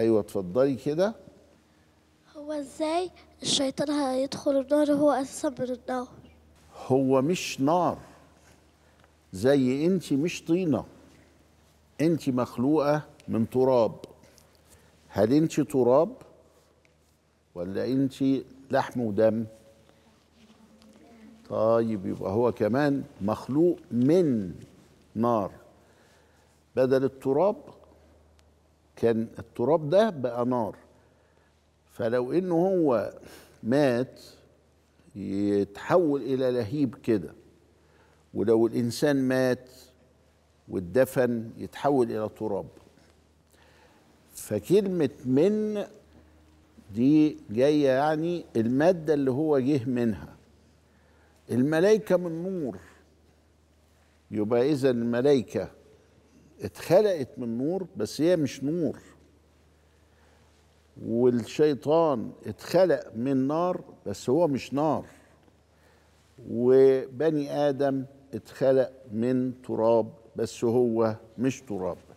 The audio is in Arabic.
ايوه اتفضلي كده هو ازاي الشيطان هيدخل النار وهو اساسا من النار هو مش نار زي انت مش طينه انت مخلوقه من تراب هل انت تراب ولا انت لحم ودم طيب يبقى هو كمان مخلوق من نار بدل التراب كان التراب ده بقى نار فلو انه هو مات يتحول الى لهيب كده ولو الانسان مات والدفن يتحول الى تراب فكلمه من دي جايه يعني الماده اللي هو جه منها الملائكه من نور يبقى اذا الملائكه اتخلقت من نور بس هي مش نور والشيطان اتخلق من نار بس هو مش نار وبني ادم اتخلق من تراب بس هو مش تراب